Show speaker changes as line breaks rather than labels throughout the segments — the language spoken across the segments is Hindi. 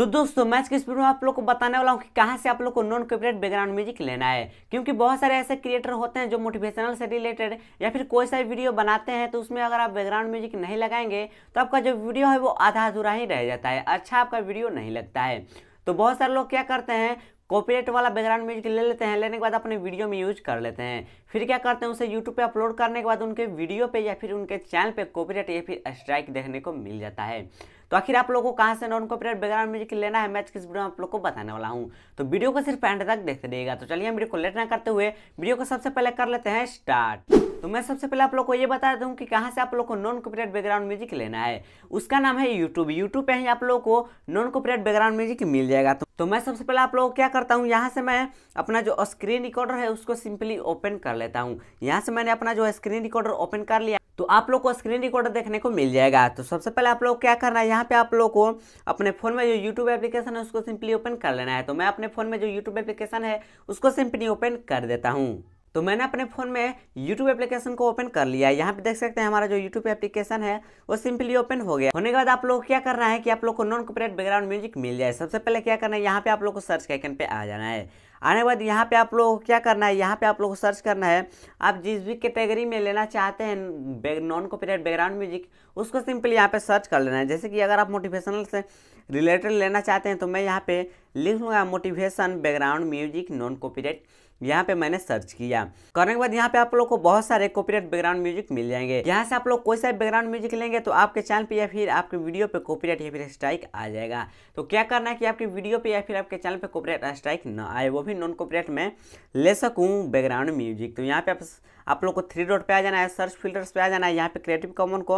तो दोस्तों मैच इसके स्पीड में आप लोग को बताने वाला हूँ कि कहाँ से आप लोग को नॉन कॉपीराइट बैकग्राउंड म्यूजिक लेना है क्योंकि बहुत सारे ऐसे क्रिएटर होते हैं जो मोटिवेशनल से रिलेटेड या फिर कोई सा वीडियो बनाते हैं तो उसमें अगर आप बैकग्राउंड म्यूजिक नहीं लगाएंगे तो आपका जो वीडियो है वो आधा अधूरा ही रह जाता है अच्छा आपका वीडियो नहीं लगता है तो बहुत सारे लोग क्या करते हैं कॉपीराइट वाला बैकग्राउंड म्यूजिक ले लेते हैं लेने के बाद अपने वीडियो में यूज कर लेते हैं फिर क्या करते हैं उसे यूट्यूब पे अपलोड करने के बाद उनके वीडियो पे या फिर उनके चैनल पे कॉपीराइट या फिर स्ट्राइक देखने को मिल जाता है तो आखिर आप लोगों को कहाँ से नॉन कॉपीराइट बैकग्राउंड म्यूजिक लेना है मैच किस वीडियो में आप लोग को बताने वाला हूँ तो वीडियो को सिर्फ एंड तक देखते रहिएगा तो चलिए हम वीडियो को लेट ना करते हुए वीडियो को सबसे पहले कर लेते हैं स्टार्ट तो मैं सबसे पहले आप लोग को ये बता दूँ कि कहाँ से आप लोग को नॉन कॉपीराइट बैकग्राउंड म्यूजिक लेना है उसका नाम है यूट्यूब यूट्यूब पे ही आप लोग को नॉन कॉपीराइट बैकग्राउंड म्यूजिक मिल जाएगा तो, तो मैं सबसे पहले आप लोग क्या करता हूँ यहाँ से मैं अपना जो स्क्रीन रिकॉर्डर है उसको सिंपली ओपन कर लेता हूँ यहाँ से मैंने अपना जो स्क्रीन रिकॉर्डर ओपन कर लिया तो आप लोग को स्क्रीन रिकॉर्डर देखने को मिल जाएगा तो सबसे पहले आप लोग क्या करना है यहाँ पे आप लोग को अपने फ़ोन में जो यूट्यूब एप्लीकेशन है उसको सिंपली ओपन कर लेना है तो मैं अपने फ़ोन में जो यूट्यूब एप्लीकेशन है उसको सिंपली ओपन कर देता हूँ तो मैंने अपने फ़ोन में यूट्यूब एप्लीकेशन को ओपन कर लिया है यहाँ पे देख सकते हैं हमारा जो यूट्यूब एप्लीकेशन है वो सिंपली ओपन हो गया होने के बाद आप लोग क्या करना है कि आप लोग को नॉन कॉपरेट बैकग्राउंड म्यूजिक मिल जाए सबसे पहले क्या करना है यहाँ पे आप लोग को सर्च कैकन पे आ जाना है आने के बाद यहाँ पे आप लोग क्या करना है यहाँ पे आप लोग को सर्च करना है आप जिस भी कैटेगरी में लेना चाहते हैं नॉन कॉपरेट बैकग्राउंड म्यूजिक उसको सिंपली यहाँ पे सर्च कर लेना है जैसे कि अगर आप मोटिवेशनल से रिलेटेड लेना चाहते हैं तो मैं यहाँ पे लिख लूँगा motivation background music non copyright यहाँ पे मैंने सर्च किया करने के बाद यहाँ पे आप लोग को बहुत सारे कॉपीराइट बैकग्राउंड म्यूजिक मिल जाएंगे यहाँ से आप लोग कोई सा बैकग्राउंड म्यूजिक लेंगे तो आपके चैनल पे या फिर आपके वीडियो पे कॉपीराइट या फिर स्ट्राइक आ जाएगा तो क्या करना है कि आपके वीडियो पे या फिर आपके चैनल पे कॉपीराइट स्ट्राइक ना आए वो भी नॉन कॉपीराइट में ले सकूँ बैकग्राउंड म्यूजिक तो यहाँ पे आप आप लोग को थ्री डॉट पे आ जाना है सर्च फिल्टर्स पे आ जाना है यहाँ पे क्रिएटिव कॉमन को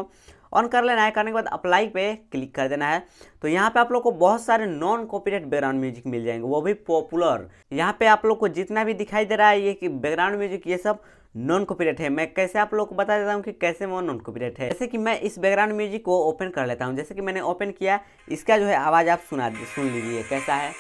ऑन कर लेना है करने के बाद अप्लाई पे क्लिक कर देना है तो यहाँ पे आप लोग को बहुत सारे नॉन कॉपीराइट बैकग्राउंड म्यूजिक मिल जाएंगे वो भी पॉपुलर यहाँ पे आप लोग को जितना भी दिखाई दे रहा है ये कि बैकग्राउंड म्यूजिक ये सब नॉन कॉपीराइट है मैं कैसे आप लोग को बता देता हूँ कि कैसे वो नॉन कॉपीराइट है जैसे कि मैं इस बैकग्राउंड म्यूजिक को ओपन कर लेता हूँ जैसे कि मैंने ओपन किया इसका जो है आवाज़ आप सुना सुन लीजिए कैसा है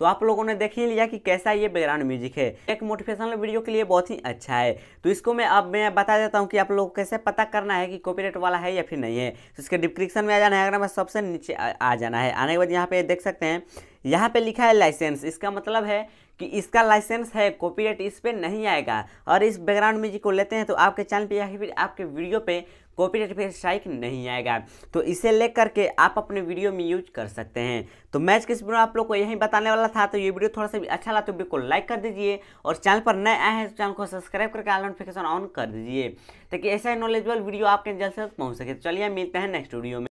तो आप लोगों ने देख ही लिया कि कैसा ये बैकग्राउंड म्यूजिक है एक मोटिवेशनल वीडियो के लिए बहुत ही अच्छा है तो इसको मैं अब मैं बता देता हूँ कि आप लोग कैसे पता करना है कि कॉपीराइट वाला है या फिर नहीं है तो इसके डिस्क्रिप्शन में आ जाना है अगर मैं सबसे नीचे आ, जाना है आने के बाद यहाँ पे देख सकते हैं यहाँ पे लिखा है लाइसेंस इसका मतलब है कि इसका लाइसेंस है कॉपीराइट इस पर नहीं आएगा और इस बैकग्राउंड म्यूजिक को लेते हैं तो आपके चैनल पे या फिर आपके वीडियो पे कॉपीराइट पे स्ट्राइक नहीं आएगा तो इसे लेकर के आप अपने वीडियो में यूज कर सकते हैं तो मैच किस वीडियो आप लोग को यही बताने वाला था तो ये वीडियो थोड़ा सा अच्छा लगा तो वीडियो को लाइक कर दीजिए और चैनल पर नए आए हैं तो चैनल को सब्सक्राइब करके आल नोटिफिकेशन ऑन कर दीजिए ताकि ऐसा नॉलेजबल वीडियो आपके जल्द से जल्द पहुँच सके तो चलिए मिलते हैं नेक्स्ट वीडियो में